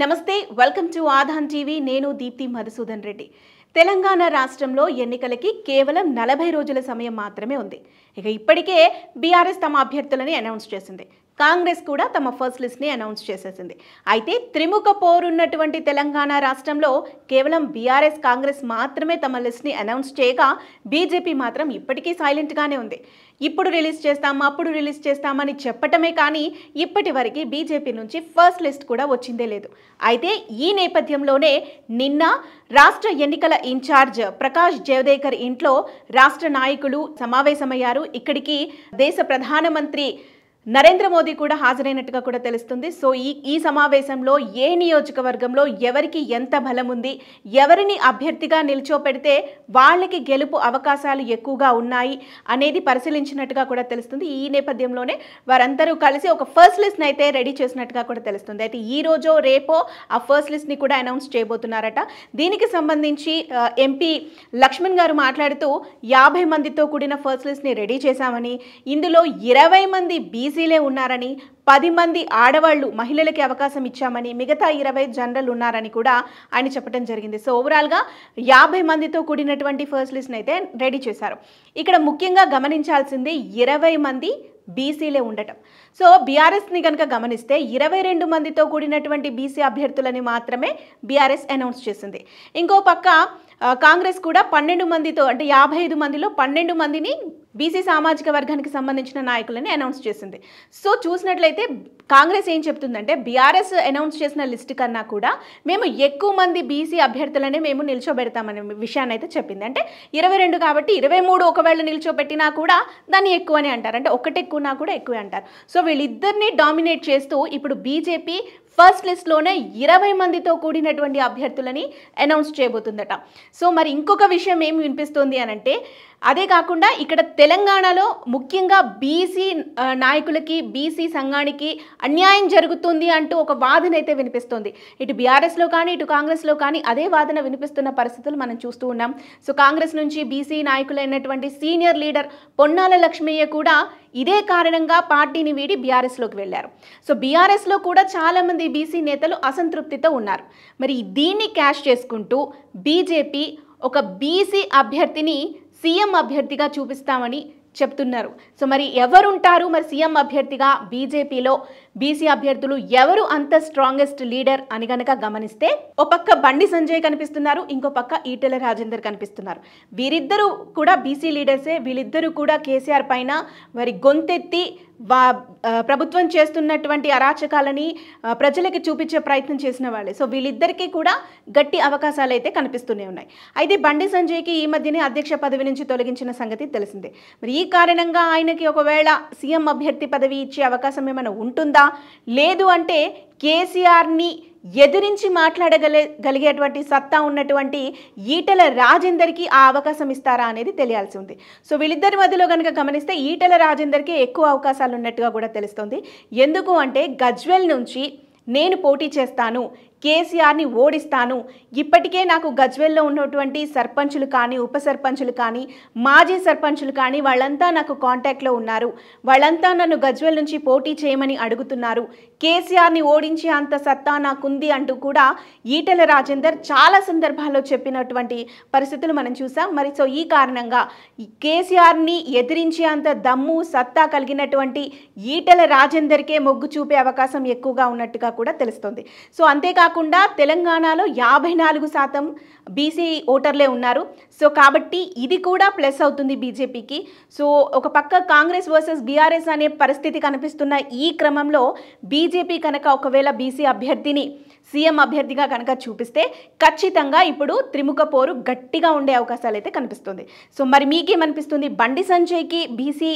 నమస్తే welcome to ఆధాన్ TV నేను దీప్తి మధుసూదన్ రెడ్డి తెలంగాణ రాష్ట్రంలో ఎన్నికలకి కేవలం నలభై రోజుల సమయం మాత్రమే ఉంది ఇక ఇప్పటికే బీఆర్ఎస్ తమ అభ్యర్థులని అనౌన్స్ చేసింది కాంగ్రెస్ కూడా తమ ఫస్ట్ లిస్ట్ని అనౌన్స్ చేసేసింది అయితే త్రిముఖ పోరున్నటువంటి తెలంగాణ రాష్ట్రంలో కేవలం బీఆర్ఎస్ కాంగ్రెస్ మాత్రమే తమ లిస్ట్ని అనౌన్స్ చేయగా బీజేపీ మాత్రం ఇప్పటికీ సైలెంట్గానే ఉంది ఇప్పుడు రిలీజ్ చేస్తాం అప్పుడు రిలీజ్ చేస్తామని చెప్పటమే కానీ ఇప్పటి వరకు బీజేపీ నుంచి ఫస్ట్ లిస్ట్ కూడా వచ్చిందే లేదు అయితే ఈ నేపథ్యంలోనే నిన్న రాష్ట్ర ఎన్నికల ఇన్ఛార్జ్ ప్రకాష్ జవదేకర్ ఇంట్లో రాష్ట్ర నాయకులు సమావేశమయ్యారు ఇక్కడికి దేశ ప్రధానమంత్రి నరేంద్ర మోదీ కూడా హాజరైనట్టుగా కూడా తెలుస్తుంది సో ఈ ఈ సమావేశంలో ఏ నియోజకవర్గంలో ఎవరికి ఎంత బలం ఉంది ఎవరిని అభ్యర్థిగా నిల్చోపెడితే వాళ్ళకి గెలుపు అవకాశాలు ఎక్కువగా ఉన్నాయి అనేది పరిశీలించినట్టుగా కూడా తెలుస్తుంది ఈ నేపథ్యంలోనే వారందరూ కలిసి ఒక ఫస్ట్ లిస్ట్ని అయితే రెడీ చేసినట్టుగా కూడా తెలుస్తుంది అయితే ఈ రోజో రేపో ఆ ఫస్ట్ లిస్ట్ని కూడా అనౌన్స్ చేయబోతున్నారట దీనికి సంబంధించి ఎంపీ లక్ష్మణ్ గారు మాట్లాడుతూ యాభై మందితో కూడిన ఫస్ట్ లిస్ట్ని రెడీ చేశామని ఇందులో ఇరవై మంది బీ బీసీలే ఉన్నారని పది మంది ఆడవాళ్లు మహిళలకి అవకాశం ఇచ్చామని మిగతా ఇరవై జనరల్ ఉన్నారని కూడా ఆయన చెప్పడం జరిగింది సో ఓవరాల్గా యాభై మందితో కూడినటువంటి ఫస్ట్ లిస్ట్ అయితే రెడీ చేశారు ఇక్కడ ముఖ్యంగా గమనించాల్సింది ఇరవై మంది బీసీలే ఉండటం సో బీఆర్ఎస్ని కనుక గమనిస్తే ఇరవై రెండు మందితో కూడినటువంటి బీసీ అభ్యర్థులని మాత్రమే బీఆర్ఎస్ అనౌన్స్ చేసింది ఇంకో పక్క కాంగ్రెస్ కూడా పన్నెండు మందితో అంటే యాభై ఐదు మందిలో పన్నెండు మందిని బీసీ సామాజిక వర్గానికి సంబంధించిన నాయకులని అనౌన్స్ చేసింది సో చూసినట్లయితే కాంగ్రెస్ ఏం చెప్తుందంటే బీఆర్ఎస్ అనౌన్స్ చేసిన లిస్ట్ కన్నా కూడా మేము ఎక్కువ మంది బీసీ అభ్యర్థులనే మేము నిల్చోబెడతామనే విషయాన్ని అయితే చెప్పింది అంటే ఇరవై రెండు కాబట్టి ఇరవై మూడు ఒకవేళ నిల్చోబెట్టినా కూడా దాన్ని ఎక్కువనే అంటారు అంటే ఒకటి ఎక్కువనా కూడా ఎక్కువే అంటారు సో వీళ్ళిద్దరిని డామినేట్ చేస్తూ ఇప్పుడు బీజేపీ ఫస్ట్ లిస్ట్లోనే ఇరవై మందితో కూడినటువంటి అభ్యర్థులని అనౌన్స్ చేయబోతుందట సో మరి ఇంకొక విషయం ఏం వినిపిస్తుంది అనంటే అదే కాకుండా ఇక్కడ తెలంగాణలో ముఖ్యంగా బీసీ నాయకులకి బీసీ సంఘానికి అన్యాయం జరుగుతుంది అంటూ ఒక వాదన అయితే వినిపిస్తుంది ఇటు బీఆర్ఎస్లో కానీ ఇటు కాంగ్రెస్లో కానీ అదే వాదన వినిపిస్తున్న పరిస్థితులు మనం చూస్తూ ఉన్నాం సో కాంగ్రెస్ నుంచి బీసీ నాయకులైనటువంటి సీనియర్ లీడర్ పొన్నాల లక్ష్మయ్య కూడా ఇదే కారణంగా పార్టీని వీడి బీఆర్ఎస్లోకి వెళ్ళారు సో బీఆర్ఎస్లో కూడా చాలామంది బీసీ నేతలు అసంతృప్తితో ఉన్నారు మరి దీన్ని క్యాష్ చేసుకుంటూ బీజేపీ ఒక బీసీ అభ్యర్థిని సీఎం అభ్యర్థిగా చూపిస్తామని చెప్తున్నారు సో మరి ఎవరుంటారు మరి సీఎం అభ్యర్థిగా బీజేపీలో బీసీ అభ్యర్థులు ఎవరు అంత స్ట్రాంగెస్ట్ లీడర్ అని గనక గమనిస్తే ఒక పక్క బండి సంజయ్ కనిపిస్తున్నారు ఇంకో పక్క ఈటెల రాజేందర్ కనిపిస్తున్నారు వీరిద్దరూ కూడా బీసీ లీడర్సే వీళ్ళిద్దరూ కూడా కేసీఆర్ పైన వారి గొంతెత్తి వా ప్రభుత్వం చేస్తున్నటువంటి అరాచకాలని ప్రజలకి చూపించే ప్రయత్నం చేసిన వాళ్ళే సో వీళ్ళిద్దరికీ కూడా గట్టి అవకాశాలు అయితే కనిపిస్తూనే ఉన్నాయి అయితే బండి సంజయ్కి ఈ మధ్యనే అధ్యక్ష పదవి నుంచి తొలగించిన సంగతి తెలిసిందే మరి ఈ కారణంగా ఆయనకి ఒకవేళ సీఎం అభ్యర్థి పదవి ఇచ్చే అవకాశం ఏమైనా ఉంటుందా కూడా లేదు అంటే కేసీఆర్ని ఎదిరించి మాట్లాడగలిగేటువంటి సత్తా ఉన్నటువంటి ఈటల రాజేందర్కి ఆ అవకాశం ఇస్తారా అనేది తెలియాల్సి ఉంది సో వీళ్ళిద్దరి మధ్యలో కనుక గమనిస్తే ఈటల రాజేందర్కే ఎక్కువ అవకాశాలు ఉన్నట్టుగా కూడా తెలుస్తుంది ఎందుకు అంటే గజ్వెల్ నుంచి నేను పోటీ చేస్తాను కేసీఆర్ని ఓడిస్తాను ఇప్పటికే నాకు గజ్వెల్లో ఉన్నటువంటి సర్పంచులు కానీ ఉప సర్పంచులు కానీ మాజీ సర్పంచులు కానీ వాళ్ళంతా నాకు కాంటాక్ట్లో ఉన్నారు వాళ్ళంతా నన్ను గజ్వెల్ నుంచి పోటీ చేయమని అడుగుతున్నారు కేసీఆర్ని ఓడించే అంత సత్తా నాకుంది అంటూ కూడా ఈటెల రాజేందర్ చాలా సందర్భాల్లో చెప్పినటువంటి పరిస్థితులు మనం చూసాం మరి సో ఈ కారణంగా కేసీఆర్ని ఎదిరించే అంత దమ్ము సత్తా కలిగినటువంటి ఈటెల రాజేందర్కే మొగ్గు చూపే అవకాశం ఎక్కువగా ఉన్నట్టుగా కూడా తెలుస్తుంది సో అంతేకాక కాకుండా తెలంగాణలో యాభై నాలుగు శాతం బీసీ ఓటర్లే ఉన్నారు సో కాబట్టి ఇది కూడా ప్లస్ అవుతుంది బీజేపీకి సో ఒక పక్క కాంగ్రెస్ వర్సెస్ బీఆర్ఎస్ అనే పరిస్థితి కనిపిస్తున్న ఈ క్రమంలో బీజేపీ కనుక ఒకవేళ బీసీ అభ్యర్థిని సీఎం అభ్యర్థిగా కనుక చూపిస్తే ఖచ్చితంగా ఇప్పుడు త్రిముఖ పోరు గట్టిగా ఉండే అవకాశాలు అయితే కనిపిస్తుంది సో మరి మీకేమనిపిస్తుంది బండి సంజయ్కి బీసీ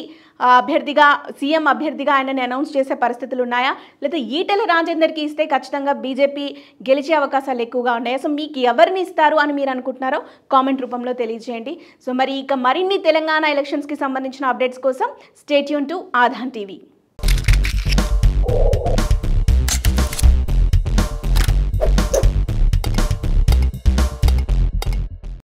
అభ్యర్థిగా సీఎం అభ్యర్థిగా ఆయనని అనౌన్స్ చేసే పరిస్థితులు ఉన్నాయా లేదా ఈటెల రాజేందర్కి ఇస్తే ఖచ్చితంగా బీజేపీ గెలిచే అవకాశాలు ఎక్కువగా ఉన్నాయి సో మీకు ఎవరిని ఇస్తారు అని మీరు అనుకుంటున్నారో కామెంట్ రూపంలో తెలియజేయండి సో మరి ఇక మరిన్ని తెలంగాణ ఎలక్షన్స్కి సంబంధించిన అప్డేట్స్ కోసం స్టేట్యూన్ టు ఆధాన్ టీవీ